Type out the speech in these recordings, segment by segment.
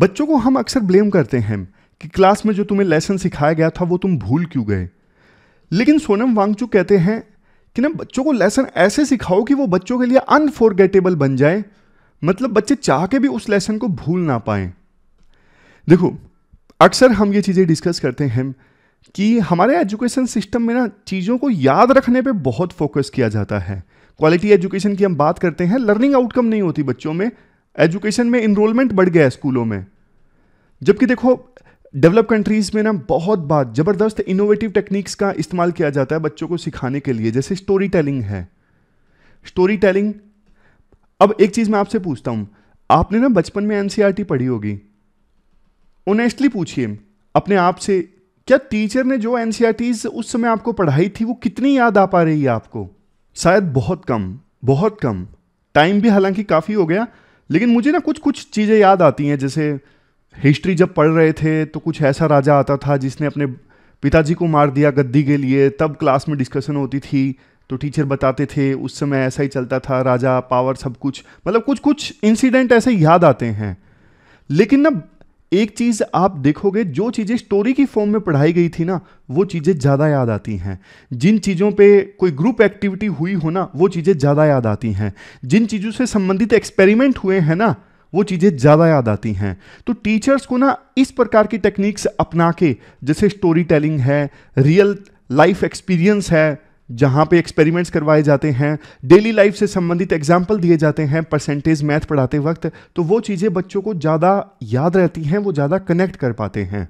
बच्चों को हम अक्सर ब्लेम करते हैं कि क्लास में जो तुम्हें लेसन सिखाया गया था वो तुम भूल क्यों गए लेकिन सोनम वांगचू कहते हैं कि ना बच्चों को लेसन ऐसे सिखाओ कि वो बच्चों के लिए अनफॉरगेटेबल बन जाए मतलब बच्चे चाह के भी उस लेसन को भूल ना पाए देखो अक्सर हम ये चीज़ें डिस्कस करते हैं कि हमारे एजुकेशन सिस्टम में ना चीज़ों को याद रखने पे बहुत फोकस किया जाता है क्वालिटी एजुकेशन की हम बात करते हैं लर्निंग आउटकम नहीं होती बच्चों में एजुकेशन में इनरोलमेंट बढ़ गया है स्कूलों में जबकि देखो डेवलप कंट्रीज़ में ना बहुत बात ज़बरदस्त इनोवेटिव टेक्निक्स का इस्तेमाल किया जाता है बच्चों को सिखाने के लिए जैसे स्टोरी टेलिंग है स्टोरी टेलिंग अब एक चीज़ मैं आपसे पूछता हूं आपने ना बचपन में एनसीईआरटी e पढ़ी होगी ऑनेस्टली पूछिए अपने आप से क्या टीचर ने जो एन e उस समय आपको पढ़ाई थी वो कितनी याद आ पा रही है आपको शायद बहुत कम बहुत कम टाइम भी हालांकि काफ़ी हो गया लेकिन मुझे ना कुछ कुछ चीज़ें याद आती हैं जैसे हिस्ट्री जब पढ़ रहे थे तो कुछ ऐसा राजा आता था जिसने अपने पिताजी को मार दिया गद्दी के लिए तब क्लास में डिस्कशन होती थी तो टीचर बताते थे उस समय ऐसा ही चलता था राजा पावर सब कुछ मतलब कुछ कुछ इंसिडेंट ऐसे याद आते हैं लेकिन ना एक चीज़ आप देखोगे जो चीज़ें स्टोरी की फॉर्म में पढ़ाई गई थी ना वो चीज़ें ज़्यादा याद आती हैं जिन चीज़ों पे कोई ग्रुप एक्टिविटी हुई हो ना वो चीज़ें ज़्यादा याद आती हैं जिन चीज़ों से संबंधित एक्सपेरिमेंट हुए हैं ना वो चीज़ें ज़्यादा याद आती हैं तो टीचर्स को ना इस प्रकार की टेक्निक्स अपना के जैसे स्टोरी टेलिंग है रियल लाइफ एक्सपीरियंस है जहाँ पे एक्सपेरिमेंट्स करवाए जाते हैं डेली लाइफ से संबंधित एग्जाम्पल दिए जाते हैं परसेंटेज मैथ पढ़ाते वक्त तो वो चीज़ें बच्चों को ज़्यादा याद रहती हैं वो ज़्यादा कनेक्ट कर पाते हैं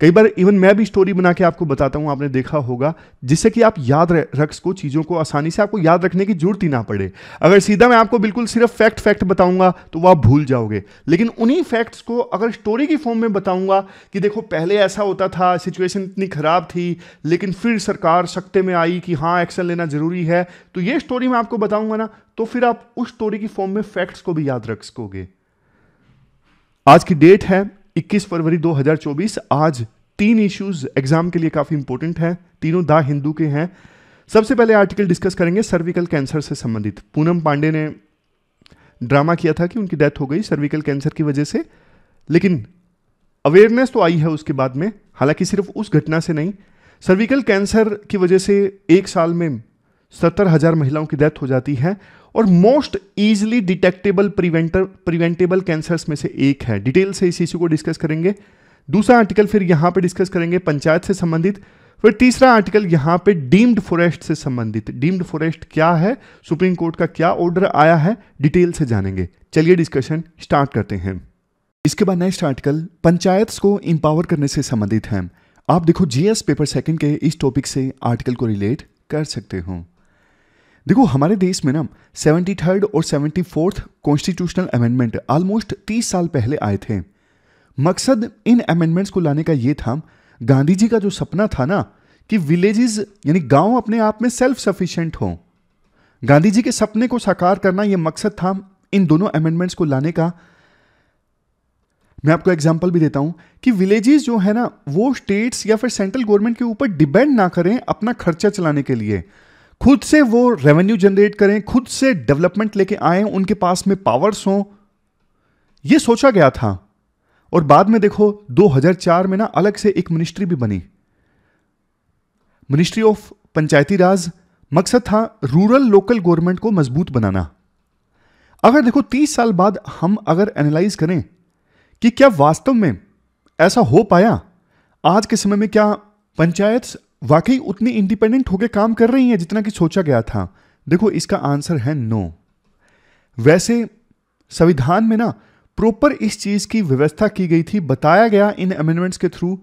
कई बार इवन मैं भी स्टोरी बना के आपको बताता हूँ आपने देखा होगा जिससे कि आप याद रख सको चीज़ों को आसानी से आपको याद रखने की जरूरत ही ना पड़े अगर सीधा मैं आपको बिल्कुल सिर्फ फैक्ट फैक्ट बताऊंगा तो वह आप भूल जाओगे लेकिन उन्हीं फैक्ट्स को अगर स्टोरी की फॉर्म में बताऊंगा कि देखो पहले ऐसा होता था सिचुएशन इतनी ख़राब थी लेकिन फिर सरकार सख्ते में आई कि हाँ एक्शन लेना ज़रूरी है तो ये स्टोरी मैं आपको बताऊंगा ना तो फिर आप उस स्टोरी की फॉर्म में फैक्ट्स को भी याद रख सकोगे आज की डेट है 21 फरवरी 2024 आज तीन इश्यूज एग्जाम के लिए काफ़ी इंपॉर्टेंट हैं तीनों द हिंदू के हैं सबसे पहले आर्टिकल डिस्कस करेंगे सर्विकल कैंसर से संबंधित पूनम पांडे ने ड्रामा किया था कि उनकी डेथ हो गई सर्विकल कैंसर की वजह से लेकिन अवेयरनेस तो आई है उसके बाद में हालांकि सिर्फ उस घटना से नहीं सर्विकल कैंसर की वजह से एक साल में सत्तर हजार महिलाओं की डेथ हो जाती है और most easily detectable preventer preventable cancers में से एक है डिटेल से इस इश्यू को डिस्कस करेंगे दूसरा आर्टिकल फिर यहां पे डिस्कस करेंगे पंचायत से संबंधित फिर तीसरा आर्टिकल यहां पे डीम्ड फॉरेस्ट से संबंधित डीम्ड फॉरेस्ट क्या है सुप्रीम कोर्ट का क्या ऑर्डर आया है डिटेल से जानेंगे चलिए डिस्कशन स्टार्ट करते हैं इसके बाद नेक्स्ट आर्टिकल पंचायत को इंपावर करने से संबंधित है आप देखो जीएस पेपर सेकंड के इस टॉपिक से आर्टिकल को रिलेट कर सकते हो देखो हमारे देश में ना सेवेंटी थर्ड और seventy fourth constitutional amendment almost तीस साल पहले आए थे मकसद इन अमेंडमेंट्स को लाने का ये था गांधी जी का जो सपना था ना कि विलेजेस यानी गांव अपने आप में सेल्फ सफिशिएंट हों गांधी जी के सपने को साकार करना यह मकसद था इन दोनों अमेंडमेंट्स को लाने का मैं आपको एग्जाम्पल भी देता हूं कि विलेजेस जो है ना वो स्टेट्स या फिर सेंट्रल गवर्नमेंट के ऊपर डिपेंड ना करें अपना खर्चा चलाने के लिए खुद से वो रेवेन्यू जनरेट करें खुद से डेवलपमेंट लेके आए उनके पास में पावर्स हों ये सोचा गया था और बाद में देखो 2004 में ना अलग से एक मिनिस्ट्री भी बनी मिनिस्ट्री ऑफ पंचायती राज मकसद था रूरल लोकल गवर्नमेंट को मजबूत बनाना अगर देखो 30 साल बाद हम अगर एनालाइज करें कि क्या वास्तव में ऐसा हो पाया आज के समय में क्या पंचायत वाकई उतनी इंडिपेंडेंट होकर काम कर रही हैं जितना कि सोचा गया था देखो इसका आंसर है नो वैसे संविधान में ना प्रॉपर इस चीज़ की व्यवस्था की गई थी बताया गया इन अमेंडमेंट्स के थ्रू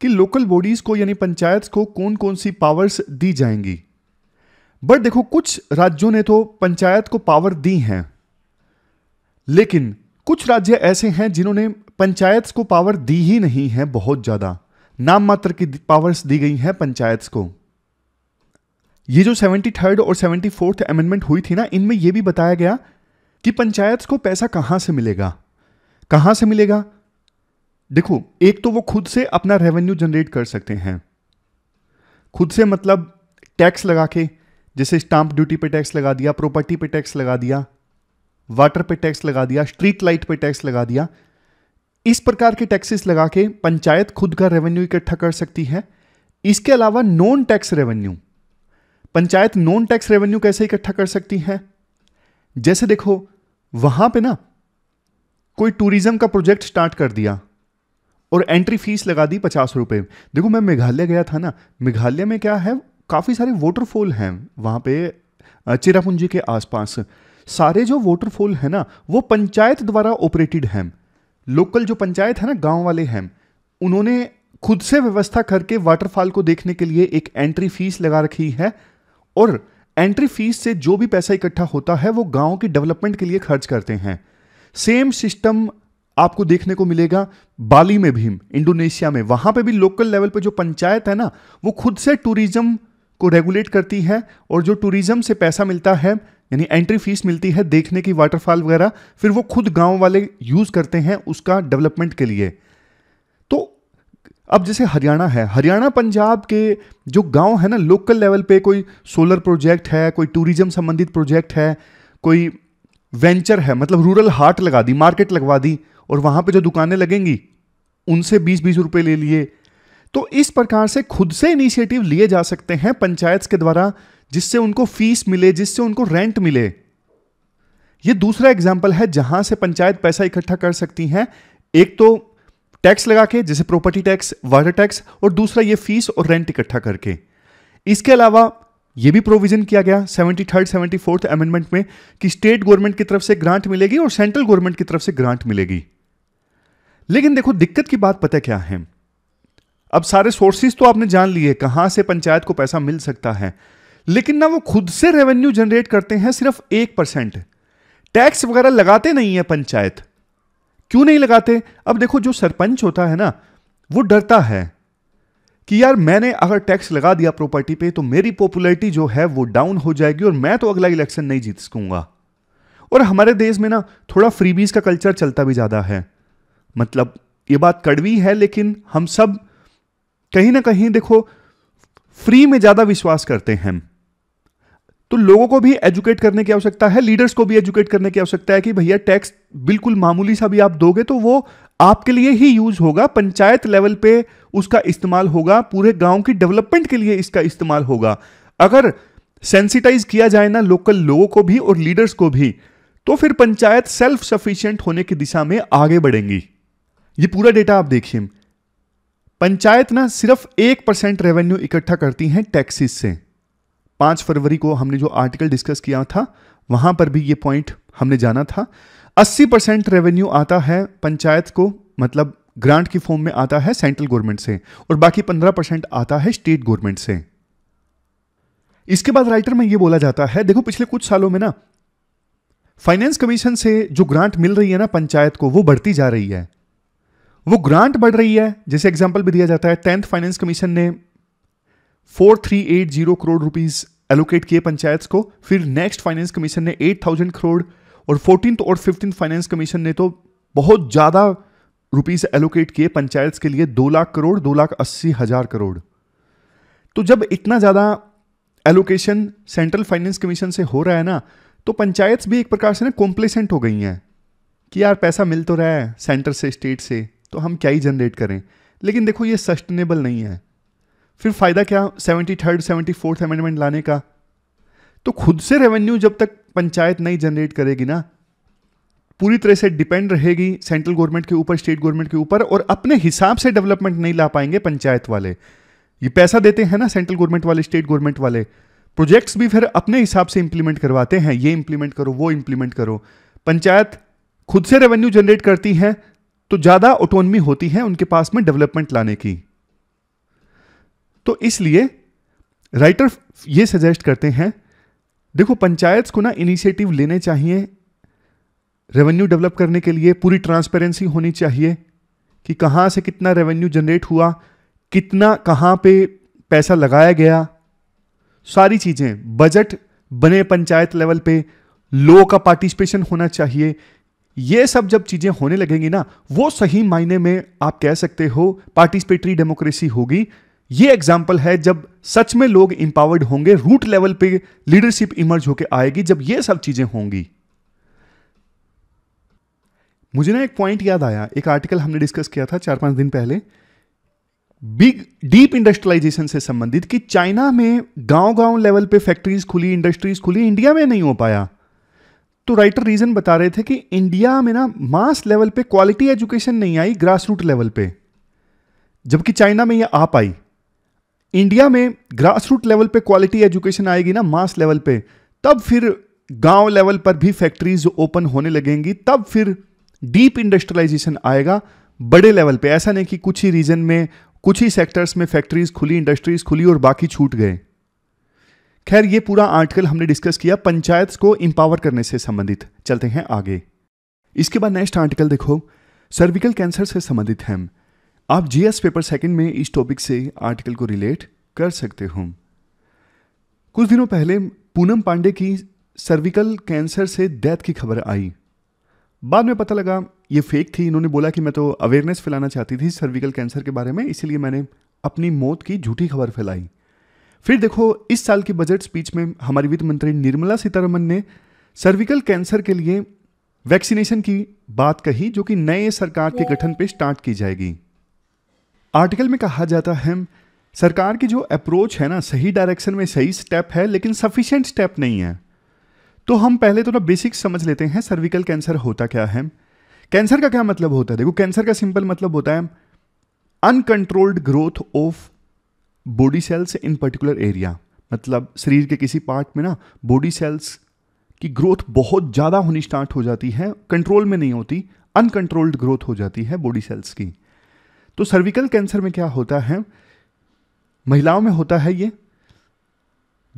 कि लोकल बॉडीज़ को यानी पंचायत को कौन कौन सी पावर्स दी जाएंगी बट देखो कुछ राज्यों ने तो पंचायत को पावर दी हैं लेकिन कुछ राज्य ऐसे हैं जिन्होंने पंचायत को पावर दी ही नहीं है बहुत ज़्यादा नाम मात्र की पावर्स दी गई हैं पंचायत को ये जो सेवेंटी थर्ड और सेवेंटी फोर्थ अमेंडमेंट हुई थी ना इनमें यह भी बताया गया कि पंचायत को पैसा कहां से मिलेगा कहां से मिलेगा देखो एक तो वो खुद से अपना रेवेन्यू जनरेट कर सकते हैं खुद से मतलब टैक्स लगा के जैसे स्टाम्प ड्यूटी पे टैक्स लगा दिया प्रॉपर्टी पे टैक्स लगा दिया वाटर पे टैक्स लगा दिया स्ट्रीट लाइट पे टैक्स लगा दिया इस प्रकार के टैक्सेस लगा के पंचायत खुद का रेवेन्यू इकट्ठा कर सकती है इसके अलावा non tax revenue panchayat non tax revenue कैसे इकट्ठा कर सकती है जैसे देखो वहां पे ना कोई टूरिज्म का प्रोजेक्ट स्टार्ट कर दिया और एंट्री फीस लगा दी पचास रुपए देखो मैं मेघालय गया था ना मेघालय में क्या है काफ़ी सारे वॉटरफॉल हैं वहां पे चिरापुंजी के आसपास सारे जो वॉटरफॉल है ना वो पंचायत द्वारा ऑपरेटेड हैं लोकल जो पंचायत है ना गांव वाले हैं उन्होंने खुद से व्यवस्था करके वाटरफॉल को देखने के लिए एक एंट्री फीस लगा रखी है और एंट्री फीस से जो भी पैसा इकट्ठा होता है वो गांव की डेवलपमेंट के लिए खर्च करते हैं सेम सिस्टम आपको देखने को मिलेगा बाली में भी इंडोनेशिया में वहां पे भी लोकल लेवल पे जो पंचायत है ना वो खुद से टूरिज्म को रेगुलेट करती है और जो टूरिज्म से पैसा मिलता है यानी एंट्री फीस मिलती है देखने की वाटरफॉल वगैरह फिर वो खुद गांव वाले यूज़ करते हैं उसका डेवलपमेंट के लिए तो अब जैसे हरियाणा है हरियाणा पंजाब के जो गांव है ना लोकल लेवल पे कोई सोलर प्रोजेक्ट है कोई टूरिज्म संबंधित प्रोजेक्ट है कोई वेंचर है मतलब रूरल हार्ट लगा दी मार्केट लगवा दी और वहां पे जो दुकानें लगेंगी उनसे बीस बीस रुपये ले लिए तो इस प्रकार से खुद से इनिशिएटिव लिए जा सकते हैं पंचायत के द्वारा जिससे उनको फीस मिले जिससे उनको रेंट मिले ये दूसरा एग्जाम्पल है जहां से पंचायत पैसा इकट्ठा कर सकती हैं एक तो टैक्स लगा के जैसे प्रॉपर्टी टैक्स वाटर टैक्स और दूसरा ये फीस और रेंट इकट्ठा करके इसके अलावा ये भी प्रोविजन किया गया seventy third seventy fourth amendment में कि स्टेट गवर्नमेंट की तरफ से ग्रांट मिलेगी और सेंट्रल गवर्नमेंट की तरफ से ग्रांट मिलेगी लेकिन देखो दिक्कत की बात पता क्या है अब सारे सोर्सेज तो आपने जान लिए कहां से पंचायत को पैसा मिल सकता है लेकिन ना वो खुद से रेवेन्यू जनरेट करते हैं सिर्फ एक परसेंट टैक्स वगैरह लगाते नहीं है पंचायत क्यों नहीं लगाते अब देखो जो सरपंच होता है ना वो डरता है कि यार मैंने अगर टैक्स लगा दिया प्रॉपर्टी पे तो मेरी पॉपुलैरिटी जो है वो डाउन हो जाएगी और मैं तो अगला इलेक्शन नहीं जीत सकूंगा और हमारे देश में ना थोड़ा फ्रीबीज का कल्चर चलता भी ज़्यादा है मतलब ये बात कड़वी है लेकिन हम सब कहीं ना कहीं देखो फ्री में ज़्यादा विश्वास करते हैं तो लोगों को भी एजुकेट करने की आवश्यकता है लीडर्स को भी एजुकेट करने की आवश्यकता है कि भैया टैक्स बिल्कुल मामूली सा भी आप दोगे तो वो आपके लिए ही यूज होगा पंचायत लेवल पे उसका इस्तेमाल होगा पूरे गांव की डेवलपमेंट के लिए इसका इस्तेमाल होगा अगर सेंसिटाइज किया जाए ना लोकल लोगों को भी और लीडर्स को भी तो फिर पंचायत सेल्फ सफिशियंट होने की दिशा में आगे बढ़ेंगी ये पूरा डेटा आप देखिए पंचायत ना सिर्फ एक परसेंट रेवेन्यू इकट्ठा करती हैं टैक्सेस से पाँच फरवरी को हमने जो आर्टिकल डिस्कस किया था वहाँ पर भी ये पॉइंट हमने जाना था 80 परसेंट रेवेन्यू आता है पंचायत को मतलब ग्रांट की फॉर्म में आता है सेंट्रल गवर्नमेंट से और बाकी 15 परसेंट आता है स्टेट गवर्नमेंट से इसके बाद राइटर में ये बोला जाता है देखो पिछले कुछ सालों में ना फाइनेंस कमीशन से जो ग्रांट मिल रही है ना पंचायत को वो बढ़ती जा रही है वो ग्रांट बढ़ रही है जैसे एग्जाम्पल भी दिया जाता है टेंथ फाइनेंस कमीशन ने 4380 करोड़ रुपीस एलोकेट किए पंचायत को फिर नेक्स्ट फाइनेंस कमीशन ने 8000 करोड़ और फोर्टीन और फिफ्टीन फाइनेंस कमीशन ने तो बहुत ज़्यादा रुपीस एलोकेट किए पंचायत के लिए दो लाख करोड़ दो लाख अस्सी हज़ार करोड़ तो जब इतना ज़्यादा एलोकेशन सेंट्रल फाइनेंस कमीशन से हो रहा है ना तो पंचायत भी एक प्रकार से ना कॉम्प्लेसेंट हो गई हैं कि यार पैसा मिल तो रहा है सेंटर से स्टेट से तो हम क्या ही जनरेट करें लेकिन देखो ये सस्टेनेबल नहीं है फिर फ़ायदा क्या seventy third seventy fourth amendment लाने का तो खुद से रेवेन्यू जब तक पंचायत नहीं जनरेट करेगी ना पूरी तरह से डिपेंड रहेगी सेंट्रल गवर्नमेंट के ऊपर स्टेट गवर्नमेंट के ऊपर और अपने हिसाब से डेवलपमेंट नहीं ला पाएंगे पंचायत वाले ये पैसा देते हैं ना सेंट्रल गवर्नमेंट वाले स्टेट गवर्नमेंट वाले प्रोजेक्ट्स भी फिर अपने हिसाब से इंप्लीमेंट करवाते हैं ये इंप्लीमेंट करो वो इंप्लीमेंट करो पंचायत खुद से रेवेन्यू जनरेट करती है तो ज़्यादा ऑटोनमी होती है उनके पास में डेवलपमेंट लाने की तो इसलिए राइटर ये सजेस्ट करते हैं देखो पंचायत को ना इनिशिएटिव लेने चाहिए रेवेन्यू डेवलप करने के लिए पूरी ट्रांसपेरेंसी होनी चाहिए कि कहाँ से कितना रेवेन्यू जनरेट हुआ कितना कहाँ पे पैसा लगाया गया सारी चीज़ें बजट बने पंचायत लेवल पे लोगों का पार्टिसिपेशन होना चाहिए ये सब जब चीज़ें होने लगेंगी ना वो सही मायने में आप कह सकते हो पार्टिसिपेटरी डेमोक्रेसी होगी ये एग्जाम्पल है जब सच में लोग इंपावर्ड होंगे रूट लेवल पे लीडरशिप इमर्ज होके आएगी जब ये सब चीजें होंगी मुझे ना एक पॉइंट याद आया एक आर्टिकल हमने डिस्कस किया था चार पांच दिन पहले बिग डीप इंडस्ट्रियलाइजेशन से संबंधित कि चाइना में गांव गांव लेवल पे फैक्ट्रीज खुली इंडस्ट्रीज खुली इंडिया में नहीं हो पाया तो राइटर रीजन बता रहे थे कि इंडिया में ना मास लेवल पे क्वालिटी एजुकेशन नहीं आई ग्रास रूट लेवल पे जबकि चाइना में ये आ पाई इंडिया में ग्रास रूट लेवल पे क्वालिटी एजुकेशन आएगी ना मास लेवल पे तब फिर गांव लेवल पर भी फैक्ट्रीज ओपन होने लगेंगी तब फिर डीप इंडस्ट्रियलाइजेशन आएगा बड़े लेवल पे ऐसा नहीं कि कुछ ही रीजन में कुछ ही सेक्टर्स में फैक्ट्रीज खुली इंडस्ट्रीज खुली और बाकी छूट गए खैर ये पूरा आर्टिकल हमने डिस्कस किया पंचायत को इंपावर करने से संबंधित चलते हैं आगे इसके बाद नेक्स्ट आर्टिकल देखो सर्विकल कैंसर से संबंधित है आप जीएस पेपर सेकंड में इस टॉपिक से आर्टिकल को रिलेट कर सकते हो कुछ दिनों पहले पूनम पांडे की सर्विकल कैंसर से डेथ की खबर आई बाद में पता लगा ये फेक थी इन्होंने बोला कि मैं तो अवेयरनेस फैलाना चाहती थी सर्विकल कैंसर के बारे में इसीलिए मैंने अपनी मौत की झूठी खबर फैलाई फिर देखो इस साल के बजट स्पीच में हमारी वित्त मंत्री निर्मला सीतारमन ने सर्विकल कैंसर के लिए वैक्सीनेशन की बात कही जो कि नए सरकार के गठन पर स्टार्ट की जाएगी आर्टिकल में कहा जाता है सरकार की जो अप्रोच है ना सही डायरेक्शन में सही स्टेप है लेकिन सफिशेंट स्टेप नहीं है तो हम पहले तो ना बेसिक समझ लेते हैं सर्विकल कैंसर होता क्या है कैंसर का क्या मतलब होता है देखो कैंसर का सिंपल मतलब होता है uncontrolled growth of body cells in particular area मतलब शरीर के किसी पार्ट में ना बॉडी सेल्स की ग्रोथ बहुत ज़्यादा होनी स्टार्ट हो जाती है कंट्रोल में नहीं होती अनकंट्रोल्ड ग्रोथ हो जाती है बॉडी सेल्स की तो सर्विकल कैंसर में क्या होता है महिलाओं में होता है ये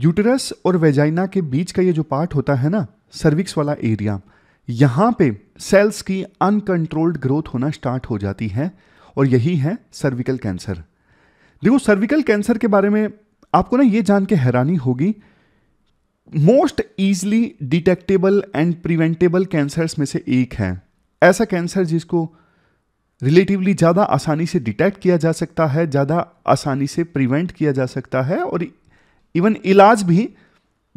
यूटरस और वेजाइना के बीच का ये जो पार्ट होता है ना सर्विक्स वाला एरिया यहां पे सेल्स की अनकंट्रोल्ड ग्रोथ होना स्टार्ट हो जाती है और यही है सर्विकल कैंसर देखो सर्विकल कैंसर के बारे में आपको ना ये जान के हैरानी होगी most easily detectable and preventable cancer में से एक है ऐसा कैंसर जिसको रिलेटिवली ज़्यादा आसानी से डिटेक्ट किया जा सकता है ज़्यादा आसानी से प्रिवेंट किया जा सकता है और इवन इलाज भी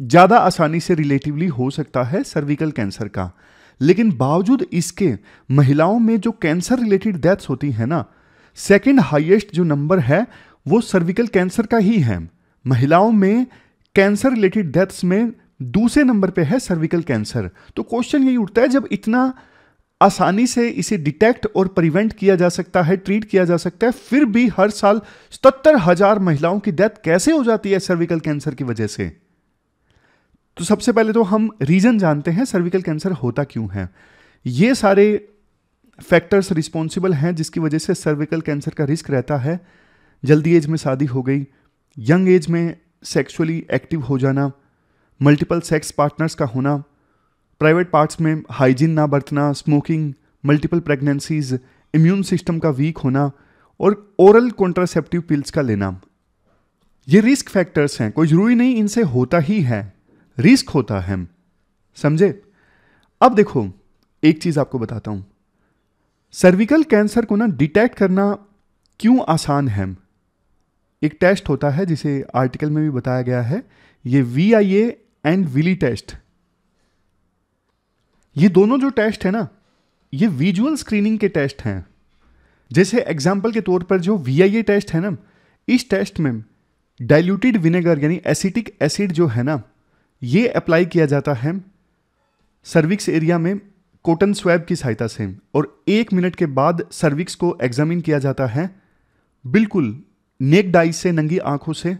ज़्यादा आसानी से रिलेटिवली हो सकता है सर्विकल कैंसर का लेकिन बावजूद इसके महिलाओं में जो कैंसर रिलेटेड डेथ्स होती है ना सेकेंड हाइएस्ट जो नंबर है वो सर्विकल कैंसर का ही है महिलाओं में कैंसर रिलेटेड डेथ्स में दूसरे नंबर पे है सर्विकल कैंसर तो क्वेश्चन यही उठता है जब इतना आसानी से इसे डिटेक्ट और प्रिवेंट किया जा सकता है ट्रीट किया जा सकता है फिर भी हर साल सतर हजार महिलाओं की डेथ कैसे हो जाती है सर्विकल कैंसर की वजह से तो सबसे पहले तो हम रीज़न जानते हैं सर्विकल कैंसर होता क्यों है ये सारे फैक्टर्स रिस्पॉन्सिबल हैं जिसकी वजह से सर्विकल कैंसर का रिस्क रहता है जल्दी एज में शादी हो गई यंग एज में सेक्सुअली एक्टिव हो जाना मल्टीपल सेक्स पार्टनर्स का होना प्राइवेट पार्ट्स में हाइजीन ना बरतना smoking multiple pregnancies immune system का वीक होना और ओरल कॉन्ट्रासेप्टिव पिल्स का लेना ये रिस्क फैक्टर्स हैं कोई ज़रूरी नहीं इनसे होता ही है रिस्क होता है समझे अब देखो एक चीज़ आपको बताता हूं सर्विकल कैंसर को ना डिटेक्ट करना क्यों आसान है एक टेस्ट होता है जिसे आर्टिकल में भी बताया गया है ये V I A and VILI test ये दोनों जो टेस्ट है ना ये विजुअल स्क्रीनिंग के टेस्ट हैं जैसे एग्जाम्पल के तौर पर जो वी आई ए टेस्ट है ना इस टेस्ट में डाइल्यूटेड विनेगर यानी एसिटिक एसिड जो है ना ये अप्लाई किया जाता है सर्विक्स एरिया में कॉटन स्वैब की सहायता से और एक मिनट के बाद सर्विक्स को एग्जामिन किया जाता है बिल्कुल नेक डाई से नंगी आंखों से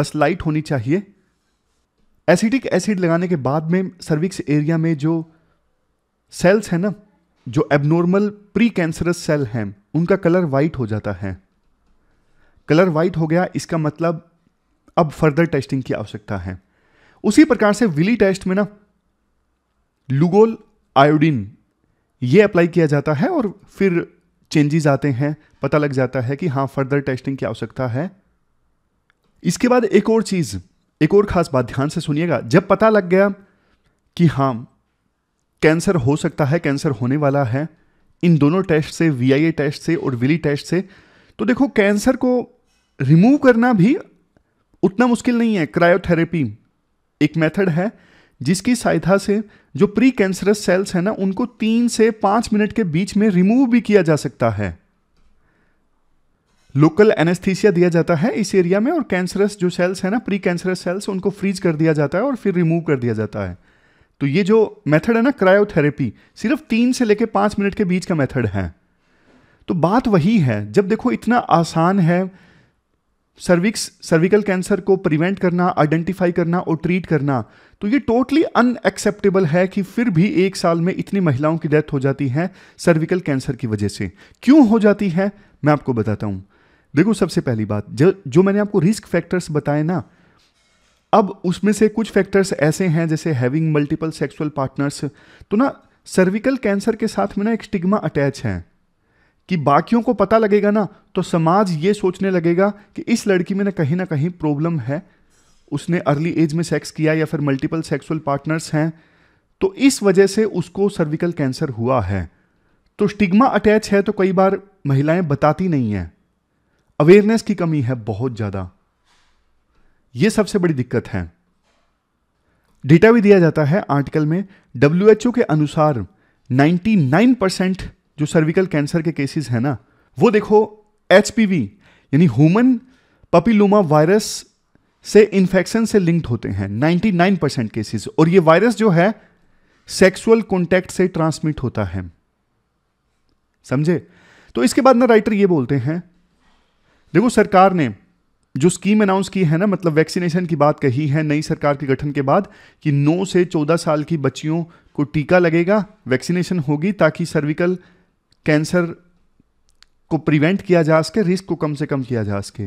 बस लाइट होनी चाहिए एसिटिक एसिड लगाने के बाद में सर्विक्स एरिया में जो सेल्स हैं ना जो एबनॉर्मल प्री कैंसरस सेल हैं उनका कलर वाइट हो जाता है कलर वाइट हो गया इसका मतलब अब फर्दर टेस्टिंग की आवश्यकता है उसी प्रकार से विली टेस्ट में ना लुगोल आयोडीन ये अप्लाई किया जाता है और फिर चेंजेस आते हैं पता लग जाता है कि हाँ फर्दर टेस्टिंग की आवश्यकता है इसके बाद एक और चीज़ एक और ख़ास बात ध्यान से सुनिएगा जब पता लग गया कि हाँ कैंसर हो सकता है कैंसर होने वाला है इन दोनों टेस्ट से वी टेस्ट से और विली टेस्ट से तो देखो कैंसर को रिमूव करना भी उतना मुश्किल नहीं है क्रायोथेरेपी एक मेथड है जिसकी सहायता से जो प्री कैंसरस सेल्स हैं ना उनको तीन से पाँच मिनट के बीच में रिमूव भी किया जा सकता है लोकल एनेस्थीसिया दिया जाता है इस एरिया में और कैंसरस जो सेल्स हैं ना प्री कैंसरस सेल्स उनको फ्रीज कर दिया जाता है और फिर रिमूव कर दिया जाता है तो ये जो मेथड है ना क्रायोथेरेपी सिर्फ तीन से लेकर पांच मिनट के बीच का मेथड है तो बात वही है जब देखो इतना आसान है सर्विक्स सर्विकल कैंसर को प्रिवेंट करना आइडेंटिफाई करना और ट्रीट करना तो ये टोटली अनएक्सेप्टेबल है कि फिर भी एक साल में इतनी महिलाओं की डेथ हो जाती है सर्विकल कैंसर की वजह से क्यों हो जाती है मैं आपको बताता हूं देखो सबसे पहली बात जो जो मैंने आपको रिस्क फैक्टर्स बताए ना अब उसमें से कुछ फैक्टर्स ऐसे हैं जैसे हैविंग मल्टीपल सेक्सुअल पार्टनर्स तो ना सर्विकल कैंसर के साथ में ना एक स्टिग्मा अटैच है कि बाकियों को पता लगेगा ना तो समाज ये सोचने लगेगा कि इस लड़की में ना कहीं ना कहीं प्रॉब्लम है उसने अर्ली एज में सेक्स किया या फिर मल्टीपल सेक्सुअल पार्टनर्स हैं तो इस वजह से उसको सर्विकल कैंसर हुआ है तो स्टिग्मा अटैच है तो कई बार महिलाएं बताती नहीं हैं अवेयरनेस की कमी है बहुत ज़्यादा ये सबसे बड़ी दिक्कत है डेटा भी दिया जाता है आर्टिकल में डब्ल्यू के अनुसार 99 परसेंट जो सर्विकल कैंसर के केसेस है ना वो देखो एच यानी ह्यूमन पपीलोमा वायरस से इंफेक्शन से लिंक्ड होते हैं 99 परसेंट केसेस और ये वायरस जो है सेक्सुअल कॉन्टेक्ट से ट्रांसमिट होता है समझे तो इसके बाद ना राइटर ये बोलते हैं देखो सरकार ने जो स्कीम अनाउंस की है ना मतलब वैक्सीनेशन की बात कही है नई सरकार के गठन के बाद कि 9 से 14 साल की बच्चियों को टीका लगेगा वैक्सीनेशन होगी ताकि सर्विकल कैंसर को प्रिवेंट किया जा सके रिस्क को कम से कम किया जा सके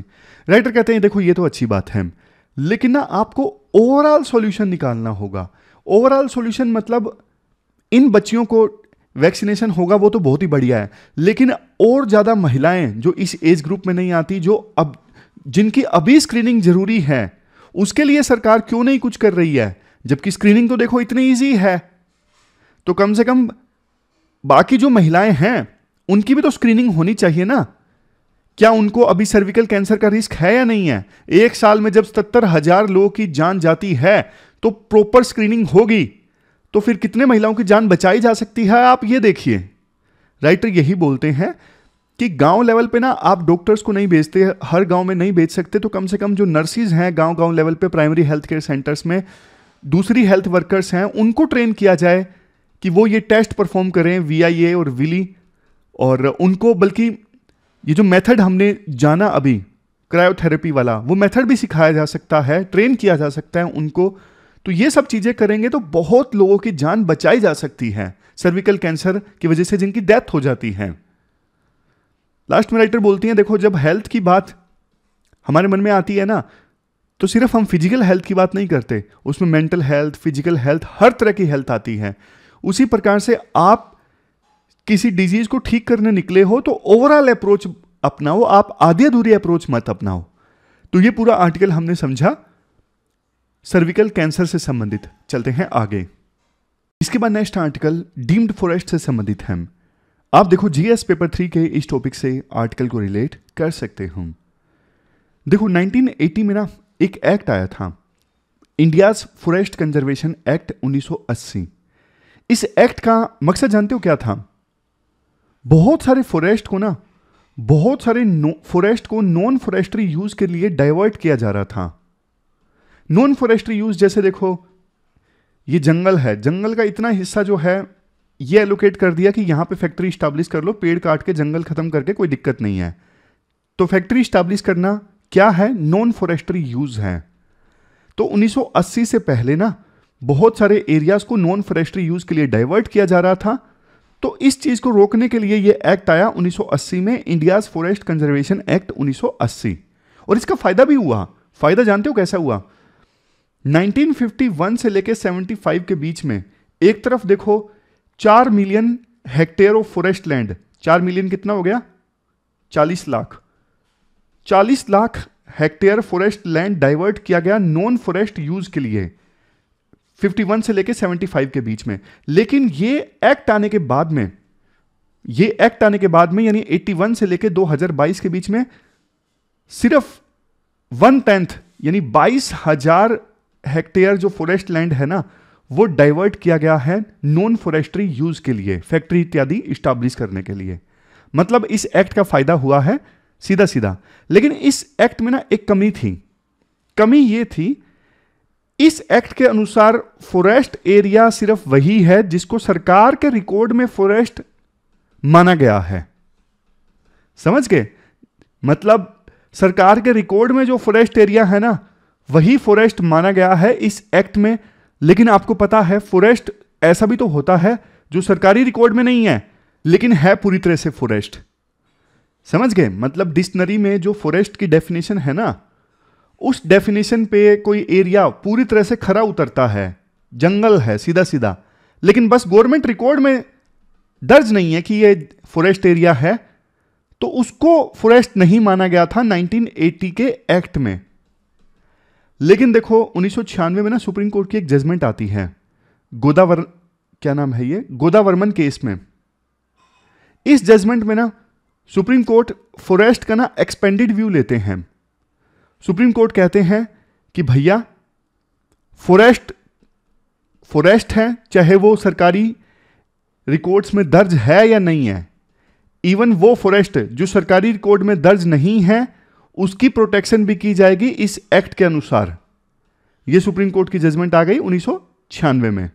राइटर कहते हैं देखो ये तो अच्छी बात है लेकिन ना आपको ओवरऑल सॉल्यूशन निकालना होगा ओवरऑल सॉल्यूशन मतलब इन बच्चियों को वैक्सीनेशन होगा वो तो बहुत ही बढ़िया है लेकिन और ज़्यादा महिलाएं जो इस एज ग्रुप में नहीं आती जो अब जिनकी अभी स्क्रीनिंग जरूरी है उसके लिए सरकार क्यों नहीं कुछ कर रही है जबकि स्क्रीनिंग तो देखो इतनी ईजी है तो कम से कम बाकी जो महिलाएं हैं उनकी भी तो स्क्रीनिंग होनी चाहिए ना क्या उनको अभी सर्विकल कैंसर का रिस्क है या नहीं है एक साल में जब सत्तर हजार लोगों की जान जाती है तो प्रॉपर स्क्रीनिंग होगी तो फिर कितने महिलाओं की जान बचाई जा सकती है आप ये देखिए राइटर यही बोलते हैं कि गांव लेवल पे ना आप डॉक्टर्स को नहीं भेजते हर गांव में नहीं भेज सकते तो कम से कम जो नर्सिस हैं गांव गांव लेवल पे प्राइमरी हेल्थ केयर सेंटर्स में दूसरी हेल्थ वर्कर्स हैं उनको ट्रेन किया जाए कि वो ये टेस्ट परफॉर्म करें वी और विली और उनको बल्कि ये जो मेथड हमने जाना अभी क्रायोथेरेपी वाला वो मेथड भी सिखाया जा सकता है ट्रेन किया जा सकता है उनको तो ये सब चीज़ें करेंगे तो बहुत लोगों की जान बचाई जा सकती है सर्विकल कैंसर की वजह से जिनकी डेथ हो जाती है लास्ट में राइटर बोलती हैं देखो जब हेल्थ की बात हमारे मन में आती है ना तो सिर्फ हम फिजिकल हेल्थ की बात नहीं करते उसमें मेंटल हेल्थ फिजिकल हेल्थ हर तरह की हेल्थ आती है उसी प्रकार से आप किसी डिजीज को ठीक करने निकले हो तो ओवरऑल अप्रोच अपनाओ आप आधी अधूरी अप्रोच मत अपनाओ तो ये पूरा आर्टिकल हमने समझा सर्विकल कैंसर से संबंधित चलते हैं आगे इसके बाद नेक्स्ट आर्टिकल डीम्ड फॉरेस्ट से संबंधित है आप देखो जीएस पेपर थ्री के इस टॉपिक से आर्टिकल को रिलेट कर सकते हो देखो 1980 में ना एक एक्ट आया था इंडियाज फॉरेस्ट कंजर्वेशन एक्ट 1980 इस एक्ट का मकसद जानते हो क्या था बहुत सारे फॉरेस्ट को ना बहुत सारे फॉरेस्ट को नॉन फॉरेस्ट्री यूज के लिए डाइवर्ट किया जा रहा था नॉन फॉरेस्ट्री यूज जैसे देखो ये जंगल है जंगल का इतना हिस्सा जो है ये एलोकेट कर दिया कि यहाँ पे फैक्ट्री स्टाब्लिश कर लो पेड़ काट के जंगल ख़त्म करके कोई दिक्कत नहीं है तो फैक्ट्री स्टाब्लिश करना क्या है नॉन फॉरेस्ट्री यूज़ है तो 1980 से पहले ना बहुत सारे एरियाज़ को नॉन फॉरेस्ट्री यूज़ के लिए डाइवर्ट किया जा रहा था तो इस चीज़ को रोकने के लिए यह एक्ट आया 1980 में इंडियाज़ फॉरेस्ट कंजर्वेशन एक्ट 1980 और इसका फ़ायदा भी हुआ फ़ायदा जानते हो कैसा हुआ 1951 से लेकर 75 के बीच में एक तरफ देखो चार million hectare of forest land चार मिलियन कितना हो गया चालीस लाख चालीस lakh hectare forest land divert किया गया नॉन फॉरेस्ट यूज के लिए 51 से लेके 75 के बीच में लेकिन ये एक्ट आने के बाद में ये एक्ट आने के बाद में यानी 81 से लेकर 2022 के बीच में सिर्फ वन टेंथ यानी बाईस हजार हेक्टेयर जो फॉरेस्ट लैंड है ना वो डाइवर्ट किया गया है नॉन फॉरेस्ट्री यूज के लिए फैक्ट्री इत्यादि इस्टाब्लिश करने के लिए मतलब इस एक्ट का फायदा हुआ है सीधा सीधा लेकिन इस एक्ट में ना एक कमी थी कमी ये थी इस एक्ट के अनुसार फॉरेस्ट एरिया सिर्फ वही है जिसको सरकार के रिकॉर्ड में फॉरेस्ट माना गया है समझ गए मतलब सरकार के रिकॉर्ड में जो फॉरेस्ट एरिया है ना वही फॉरेस्ट माना गया है इस एक्ट में लेकिन आपको पता है फॉरेस्ट ऐसा भी तो होता है जो सरकारी रिकॉर्ड में नहीं है लेकिन है पूरी तरह से फॉरेस्ट समझ गए मतलब डिक्शनरी में जो फॉरेस्ट की डेफिनेशन है ना उस डेफिनेशन पे कोई एरिया पूरी तरह से खरा उतरता है जंगल है सीधा सीधा लेकिन बस गवर्नमेंट रिकॉर्ड में दर्ज नहीं है कि ये फॉरेस्ट एरिया है तो उसको फॉरेस्ट नहीं माना गया था 1980 के एक्ट में लेकिन देखो उन्नीस में ना सुप्रीम कोर्ट की एक जजमेंट आती है गोदावर क्या नाम है ये गोदावर्मन केस में इस जजमेंट में ना सुप्रीम कोर्ट फॉरेस्ट का ना एक्सपेंडेड व्यू लेते हैं सुप्रीम कोर्ट कहते हैं कि भैया फॉरेस्ट फॉरेस्ट है चाहे वो सरकारी रिकॉर्ड्स में दर्ज है या नहीं है इवन वो फॉरेस्ट जो सरकारी रिकॉर्ड में दर्ज नहीं है उसकी प्रोटेक्शन भी की जाएगी इस एक्ट के अनुसार यह सुप्रीम कोर्ट की जजमेंट आ गई उन्नीस में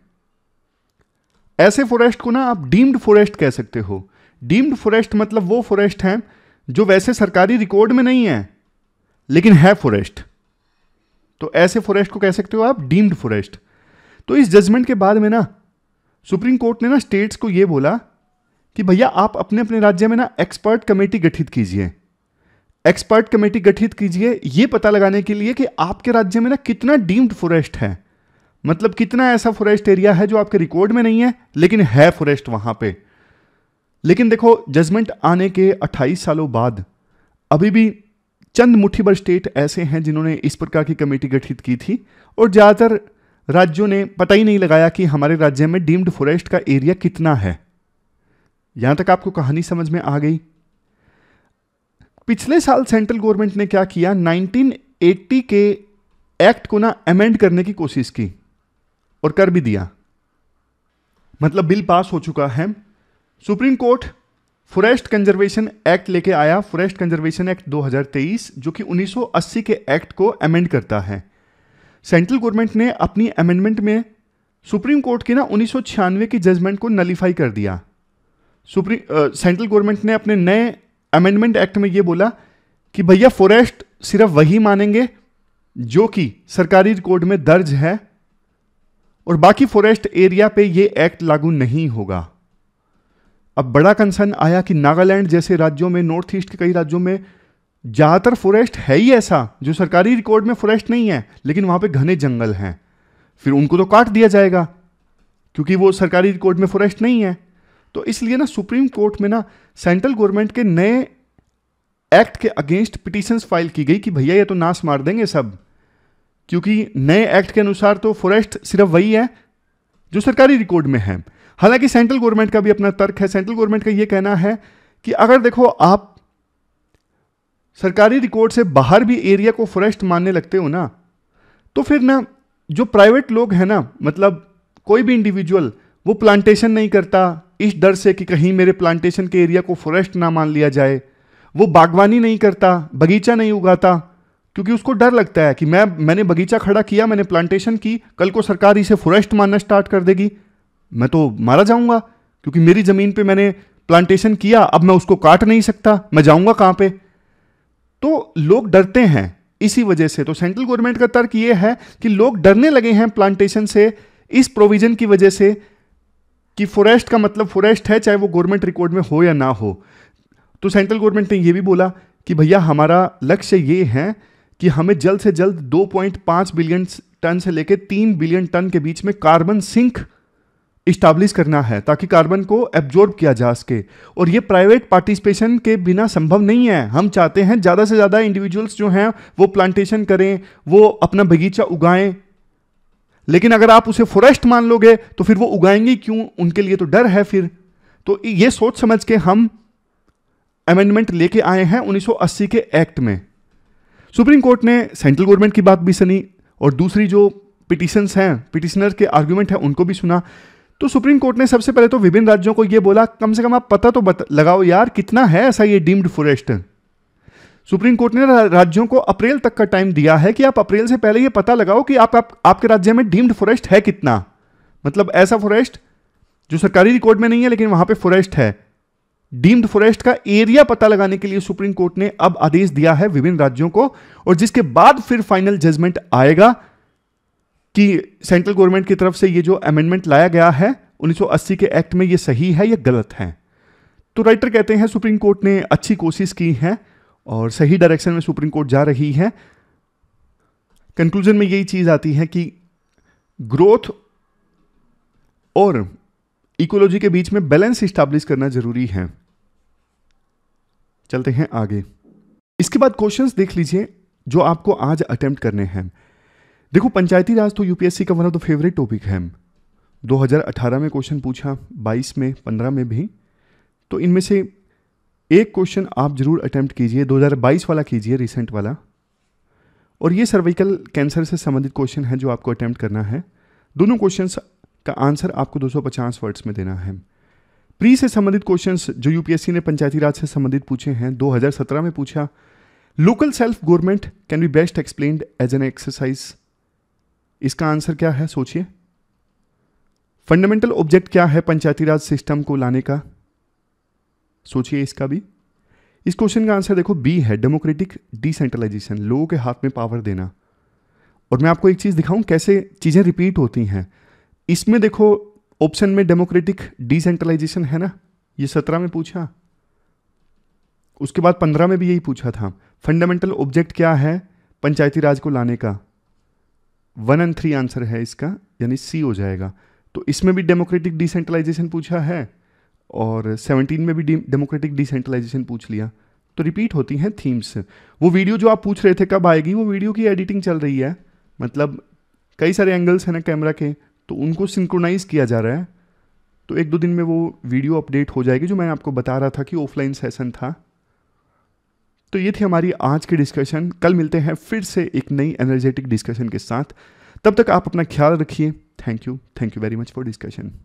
ऐसे फॉरेस्ट को ना आप डीम्ड फॉरेस्ट कह सकते हो डीम्ड फॉरेस्ट मतलब वो फॉरेस्ट हैं जो वैसे सरकारी रिकॉर्ड में नहीं है लेकिन है फॉरेस्ट तो ऐसे फॉरेस्ट को कह सकते हो आप डीम्ड फॉरेस्ट तो इस जजमेंट के बाद में ना सुप्रीम कोर्ट ने ना स्टेट्स को ये बोला कि भैया आप अपने अपने राज्य में ना एक्सपर्ट कमेटी गठित कीजिए एक्सपर्ट कमेटी गठित कीजिए यह पता लगाने के लिए कि आपके राज्य में ना कितना डीम्ड फॉरेस्ट है मतलब कितना ऐसा फॉरेस्ट एरिया है जो आपके रिकॉर्ड में नहीं है लेकिन है फॉरेस्ट वहां पे लेकिन देखो जजमेंट आने के 28 सालों बाद अभी भी चंद मुट्ठी भर स्टेट ऐसे हैं जिन्होंने इस प्रकार की कमेटी गठित की थी और ज़्यादातर राज्यों ने पता ही नहीं लगाया कि हमारे राज्य में डीम्ड फॉरेस्ट का एरिया कितना है यहां तक आपको कहानी समझ में आ गई पिछले साल सेंट्रल गवर्नमेंट ने क्या किया 1980 के एक्ट को ना अमेंड करने की कोशिश की और कर भी दिया मतलब बिल पास हो चुका है supreme court forest conservation act लेके आया फॉरेस्ट कंजर्वेशन एक्ट 2023 जो कि 1980 के एक्ट को अमेंड करता है सेंट्रल गवर्नमेंट ने अपनी अमेंडमेंट में सुप्रीम कोर्ट के ना उन्नीस की जजमेंट को नलीफाई कर दिया सुप्रीम सेंट्रल गवर्नमेंट ने अपने नए अमेंडमेंट एक्ट में ये बोला कि भैया फॉरेस्ट सिर्फ वही मानेंगे जो कि सरकारी रिकॉर्ड में दर्ज है और बाकी फॉरेस्ट एरिया पे ये एक्ट लागू नहीं होगा अब बड़ा कंसर्न आया कि नागालैंड जैसे राज्यों में नॉर्थ ईस्ट के कई राज्यों में ज़्यादातर फॉरेस्ट है ही ऐसा जो सरकारी रिकॉर्ड में फॉरेस्ट नहीं है लेकिन वहाँ पे घने जंगल हैं फिर उनको तो काट दिया जाएगा क्योंकि वो सरकारी रिकॉर्ड में फॉरेस्ट नहीं है तो इसलिए ना सुप्रीम कोर्ट में ना सेंट्रल गवर्नमेंट के नए एक्ट के अगेंस्ट पिटीशंस फाइल की गई कि भैया ये तो नाश मार देंगे सब क्योंकि नए एक्ट के अनुसार तो फॉरेस्ट सिर्फ वही है जो सरकारी रिकॉर्ड में है हालांकि सेंट्रल गवर्नमेंट का भी अपना तर्क है सेंट्रल गवर्नमेंट का ये कहना है कि अगर देखो आप सरकारी रिकॉर्ड से बाहर भी एरिया को फॉरेस्ट मानने लगते हो ना तो फिर ना जो प्राइवेट लोग हैं ना मतलब कोई भी इंडिविजुअल वो प्लांटेशन नहीं करता इस डर से कि कहीं मेरे प्लांटेशन के एरिया को फॉरेस्ट ना मान लिया जाए वो बागवानी नहीं करता बगीचा नहीं उगाता क्योंकि उसको डर लगता है कि मैं मैंने बगीचा खड़ा किया मैंने प्लांटेशन की कल को सरकार इसे फॉरेस्ट मानना स्टार्ट कर देगी मैं तो मारा जाऊंगा क्योंकि मेरी ज़मीन पे मैंने प्लांटेशन किया अब मैं उसको काट नहीं सकता मैं जाऊंगा कहां पे तो लोग डरते हैं इसी वजह से तो सेंट्रल गवर्नमेंट का तर्क यह है कि लोग डरने लगे हैं प्लांटेशन से इस प्रोविज़न की वजह से कि फॉरेस्ट का मतलब फॉरेस्ट है चाहे वो गवर्नमेंट रिकॉर्ड में हो या ना हो तो सेंट्रल गवर्नमेंट ने ये भी बोला कि भैया हमारा लक्ष्य ये है कि हमें जल्द से जल्द 2.5 बिलियन टन से लेकर 3 बिलियन टन के बीच में कार्बन सिंक इस्टाब्लिश करना है ताकि कार्बन को एब्जॉर्ब किया जा सके और ये प्राइवेट पार्टिसिपेशन के बिना संभव नहीं है हम चाहते हैं ज़्यादा से ज़्यादा इंडिविजुअल्स जो हैं वो प्लांटेशन करें वो अपना बगीचा उगाएं लेकिन अगर आप उसे फॉरेस्ट मान लोगे तो फिर वो उगाएंगे क्यों उनके लिए तो डर है फिर तो ये सोच समझ के हम अमेंडमेंट लेके आए हैं 1980 के एक्ट में सुप्रीम कोर्ट ने सेंट्रल गवर्नमेंट की बात भी सुनी और दूसरी जो पिटिशंस हैं पिटिशनर के आर्ग्यूमेंट हैं उनको भी सुना तो सुप्रीम कोर्ट ने सबसे पहले तो विभिन्न राज्यों को ये बोला कम से कम आप पता तो लगाओ यार कितना है ऐसा ये डीम्ड फॉरेस्ट सुप्रीम कोर्ट ने राज्यों को अप्रैल तक का टाइम दिया है कि आप अप्रैल से पहले यह पता लगाओ कि आप, आप आपके राज्य में डीम्ड फॉरेस्ट है कितना मतलब ऐसा फॉरेस्ट जो सरकारी रिकॉर्ड में नहीं है लेकिन वहां पे फॉरेस्ट है डीम्ड फॉरेस्ट का एरिया पता लगाने के लिए सुप्रीम कोर्ट ने अब आदेश दिया है विभिन्न राज्यों को और जिसके बाद फिर फाइनल जजमेंट आएगा कि सेंट्रल गवर्नमेंट की तरफ से ये जो अमेंडमेंट लाया गया है 1980 के एक्ट में ये सही है या गलत है तो राइटर कहते हैं सुप्रीम कोर्ट ने अच्छी कोशिश की है और सही डायरेक्शन में सुप्रीम कोर्ट जा रही है कंक्लूजन में यही चीज़ आती है कि ग्रोथ और इकोलॉजी के बीच में बैलेंस स्टैब्लिश करना ज़रूरी है चलते हैं आगे इसके बाद क्वेश्चंस देख लीजिए जो आपको आज अटेम्प्ट करने हैं देखो पंचायती राज तो यूपीएससी का one of the favourite topic है 2018 में क्वेश्चन पूछा 22 में 15 में भी तो इनमें से एक क्वेश्चन आप जरूर अटैम्प्ट कीजिए 2022 वाला कीजिए रिसेंट वाला और ये सर्वाइकल कैंसर से संबंधित क्वेश्चन है जो आपको अटैम्प्ट करना है दोनों क्वेश्चंस का आंसर आपको 250 वर्ड्स में देना है प्री से संबंधित क्वेश्चंस जो यूपीएससी ने पंचायती राज से संबंधित पूछे हैं 2017 में पूछा local self government can be best explain as an exercise इसका आंसर क्या है सोचिए फंडामेंटल ऑब्जेक्ट क्या है पंचायती राज सिस्टम को लाने का सोचिए इसका भी इस क्वेश्चन का आंसर देखो बी है डेमोक्रेटिक डिसेंट्रलाइजेशन लोगों के हाथ में पावर देना और मैं आपको एक चीज़ दिखाऊं कैसे चीज़ें रिपीट होती हैं इसमें देखो ऑप्शन में डेमोक्रेटिक डिसेंट्रलाइजेशन है ना ये सत्रह में पूछा उसके बाद पंद्रह में भी यही पूछा था फंडामेंटल ऑब्जेक्ट क्या है पंचायती राज को लाने का वन एंड थ्री आंसर है इसका यानी सी हो जाएगा तो इसमें भी डेमोक्रेटिक डिसेंट्रलाइजेशन पूछा है और सेवनटीन में भी डेमोक्रेटिक डिसेंट्रलाइजेशन पूछ लिया तो रिपीट होती हैं थीम्स वो वीडियो जो आप पूछ रहे थे कब आएगी वो वीडियो की एडिटिंग चल रही है मतलब कई सारे एंगल्स हैं ना कैमरा के तो उनको सिंक्रोनाइज़ किया जा रहा है तो एक दो दिन में वो वीडियो अपडेट हो जाएगी जो मैं आपको बता रहा था कि ऑफलाइन सेशन था तो ये थी हमारी आज की डिस्कशन कल मिलते हैं फिर से एक नई एनर्जेटिक डिस्कशन के साथ तब तक आप अपना ख्याल रखिए thank you thank you very much for discussion